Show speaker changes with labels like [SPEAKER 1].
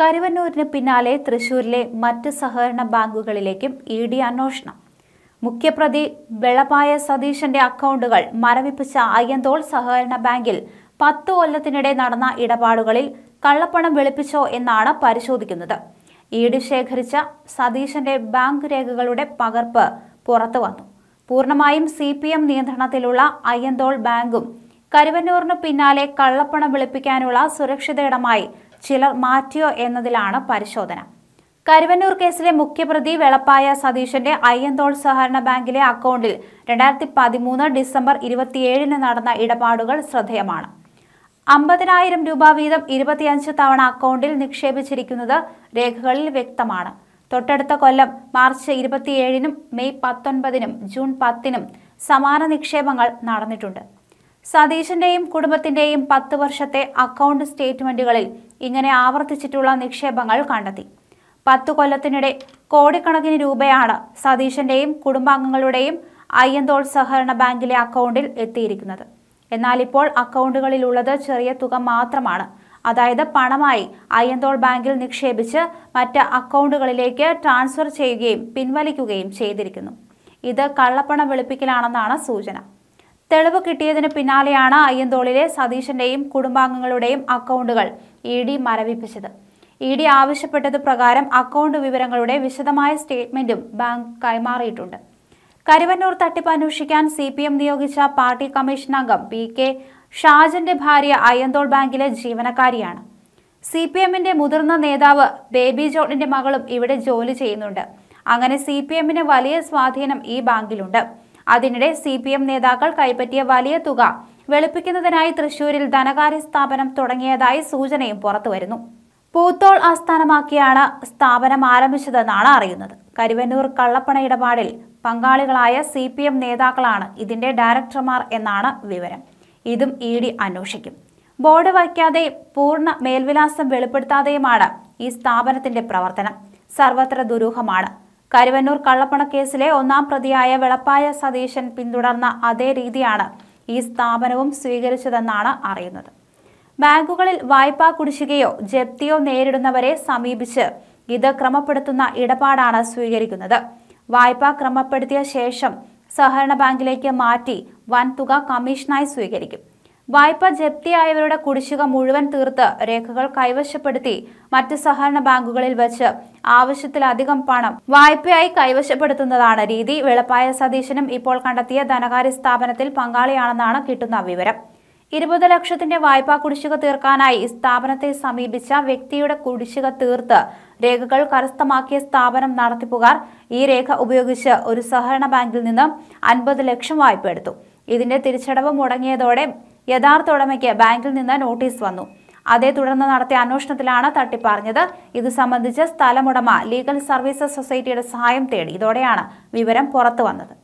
[SPEAKER 1] കരുവന്നൂരിന് പിന്നാലെ തൃശൂരിലെ മറ്റ് സഹകരണ ബാങ്കുകളിലേക്കും ഇ ഡി അന്വേഷണം മുഖ്യപ്രതി വെളപ്പായ സതീശന്റെ അക്കൗണ്ടുകൾ മരവിപ്പിച്ച അയ്യന്തോൾ സഹകരണ ബാങ്കിൽ പത്ത് കൊല്ലത്തിനിടെ നടന്ന ഇടപാടുകളിൽ കള്ളപ്പണം വെളുപ്പിച്ചോ എന്നാണ് പരിശോധിക്കുന്നത് ഇ ഡി ശേഖരിച്ച സതീശന്റെ ബാങ്ക് രേഖകളുടെ പകർപ്പ് പുറത്തു വന്നു പൂർണ്ണമായും സി പി എം നിയന്ത്രണത്തിലുള്ള അയ്യന്തോൾ ബാങ്കും കരുവന്നൂറിനു പിന്നാലെ കള്ളപ്പണം വെളുപ്പിക്കാനുള്ള സുരക്ഷിത ഇടമായി ചിലർ മാറ്റിയോ എന്നതിലാണ് പരിശോധന കരുവന്നൂർ കേസിലെ മുഖ്യപ്രതി വെളപ്പായ സതീശന്റെ അയ്യന്തോൾ സഹകരണ ബാങ്കിലെ അക്കൗണ്ടിൽ രണ്ടായിരത്തി പതിമൂന്ന് ഡിസംബർ ഇരുപത്തിയേഴിന് നടന്ന ഇടപാടുകൾ ശ്രദ്ധേയമാണ് അമ്പതിനായിരം രൂപ വീതം ഇരുപത്തിയഞ്ച് തവണ അക്കൗണ്ടിൽ നിക്ഷേപിച്ചിരിക്കുന്നത് രേഖകളിൽ വ്യക്തമാണ് തൊട്ടടുത്ത കൊല്ലം മാർച്ച് ഇരുപത്തിയേഴിനും മെയ് പത്തൊൻപതിനും ജൂൺ പത്തിനും സമാന നിക്ഷേപങ്ങൾ നടന്നിട്ടുണ്ട് സതീഷിന്റെയും കുടുംബത്തിന്റെയും പത്ത് വർഷത്തെ അക്കൗണ്ട് സ്റ്റേറ്റ്മെന്റുകളിൽ ഇങ്ങനെ ആവർത്തിച്ചിട്ടുള്ള നിക്ഷേപങ്ങൾ കണ്ടെത്തി പത്തു കൊല്ലത്തിനിടെ കോടിക്കണക്കിന് രൂപയാണ് സതീഷിന്റെയും കുടുംബാംഗങ്ങളുടെയും അയ്യന്തോൾ സഹകരണ ബാങ്കിലെ അക്കൗണ്ടിൽ എത്തിയിരിക്കുന്നത് എന്നാൽ ഇപ്പോൾ അക്കൗണ്ടുകളിലുള്ളത് ചെറിയ തുക മാത്രമാണ് അതായത് പണമായി അയ്യന്തോൾ ബാങ്കിൽ നിക്ഷേപിച്ച് മറ്റ് അക്കൗണ്ടുകളിലേക്ക് ട്രാൻസ്ഫർ ചെയ്യുകയും പിൻവലിക്കുകയും ചെയ്തിരിക്കുന്നു ഇത് കള്ളപ്പണം വെളുപ്പിക്കലാണെന്നാണ് സൂചന തെളിവ് കിട്ടിയതിന് പിന്നാലെയാണ് അയ്യന്തോളിലെ സതീശന്റെയും കുടുംബാംഗങ്ങളുടെയും അക്കൗണ്ടുകൾ ഇ ഡി മരവിപ്പിച്ചത് ഇ ഡി ആവശ്യപ്പെട്ടത് പ്രകാരം അക്കൗണ്ട് വിവരങ്ങളുടെ വിശദമായ സ്റ്റേറ്റ്മെന്റും ബാങ്ക് കൈമാറിയിട്ടുണ്ട് കരുവന്നൂർ തട്ടിപ്പ് അന്വേഷിക്കാൻ സി പി എം നിയോഗിച്ച പാർട്ടി കമ്മീഷൻ അംഗം പി കെ ഷാജന്റെ ഭാര്യ അയ്യന്തോൾ ബാങ്കിലെ ജീവനക്കാരിയാണ് സി പി എമ്മിന്റെ മുതിർന്ന നേതാവ് ബേബി ജോണിന്റെ മകളും ഇവിടെ ജോലി ചെയ്യുന്നുണ്ട് അങ്ങനെ സി പി എമ്മിന് വലിയ സ്വാധീനം ഈ ബാങ്കിലുണ്ട് അതിനിടെ സി നേതാക്കൾ കൈപ്പറ്റിയ വലിയ തുക വെളുപ്പിക്കുന്നതിനായി തൃശൂരിൽ ധനകാര്യ സ്ഥാപനം തുടങ്ങിയതായി സൂചനയും പുറത്തുവരുന്നു പൂത്തോൾ ആസ്ഥാനമാക്കിയാണ് സ്ഥാപനം ആരംഭിച്ചതെന്നാണ് അറിയുന്നത് കരുവന്നൂർ കള്ളപ്പണ ഇടപാടിൽ പങ്കാളികളായ സി പി എം നേതാക്കളാണ് ഇതിന്റെ ഡയറക്ടർമാർ എന്നാണ് വിവരം ഇതും ഇ ഡി അന്വേഷിക്കും ബോർഡ് വയ്ക്കാതെ പൂർണ്ണ മേൽവിലാസം വെളിപ്പെടുത്താതെയുമാണ് ഈ സ്ഥാപനത്തിന്റെ പ്രവർത്തനം സർവത്ര ദുരൂഹമാണ് കരുവന്നൂർ കള്ളപ്പണക്കേസിലെ ഒന്നാം പ്രതിയായ വെളപ്പായ സതീശൻ പിന്തുടർന്ന അതേ രീതിയാണ് ഈ സ്ഥാപനവും സ്വീകരിച്ചതെന്നാണ് അറിയുന്നത് ബാങ്കുകളിൽ വായ്പാ കുടിശ്ശികയോ ജപ്തിയോ നേരിടുന്നവരെ സമീപിച്ച് ഇത് ക്രമപ്പെടുത്തുന്ന ഇടപാടാണ് സ്വീകരിക്കുന്നത് വായ്പ ക്രമപ്പെടുത്തിയ ശേഷം സഹകരണ ബാങ്കിലേക്ക് മാറ്റി വൻതുക കമ്മീഷനായി സ്വീകരിക്കും വായ്പ ജപ്തിയായവരുടെ കുടിശ്ശിക മുഴുവൻ തീർത്ത് രേഖകൾ കൈവശപ്പെടുത്തി മറ്റ് സഹകരണ ബാങ്കുകളിൽ വെച്ച് ആവശ്യത്തിലധികം പണം വായ്പയായി കൈവശപ്പെടുത്തുന്നതാണ് രീതി വെളുപ്പായ സതീശനും ഇപ്പോൾ കണ്ടെത്തിയ ധനകാര്യ സ്ഥാപനത്തിൽ പങ്കാളിയാണെന്നാണ് കിട്ടുന്ന വിവരം ഇരുപത് ലക്ഷത്തിന്റെ വായ്പാ കുടിശ്ശിക തീർക്കാനായി സ്ഥാപനത്തെ സമീപിച്ച വ്യക്തിയുടെ കുടിശ്ശിക തീർത്ത് രേഖകൾ കരസ്ഥമാക്കിയ സ്ഥാപനം നടത്തിപ്പുകാർ ഈ രേഖ ഉപയോഗിച്ച് ഒരു സഹകരണ ബാങ്കിൽ നിന്ന് അൻപത് ലക്ഷം വായ്പ എടുത്തു ഇതിന്റെ തിരിച്ചടവ് മുടങ്ങിയതോടെ യഥാർത്ഥ ഉടമയ്ക്ക് ബാങ്കിൽ നിന്ന് നോട്ടീസ് വന്നു അതേ തുടർന്ന് നടത്തിയ അന്വേഷണത്തിലാണ് തട്ടിപ്പറഞ്ഞത് ഇത് സംബന്ധിച്ച് സ്ഥലമുടമ ലീഗൽ സർവീസസ് സൊസൈറ്റിയുടെ സഹായം തേടി ഇതോടെയാണ് വിവരം പുറത്തു വന്നത്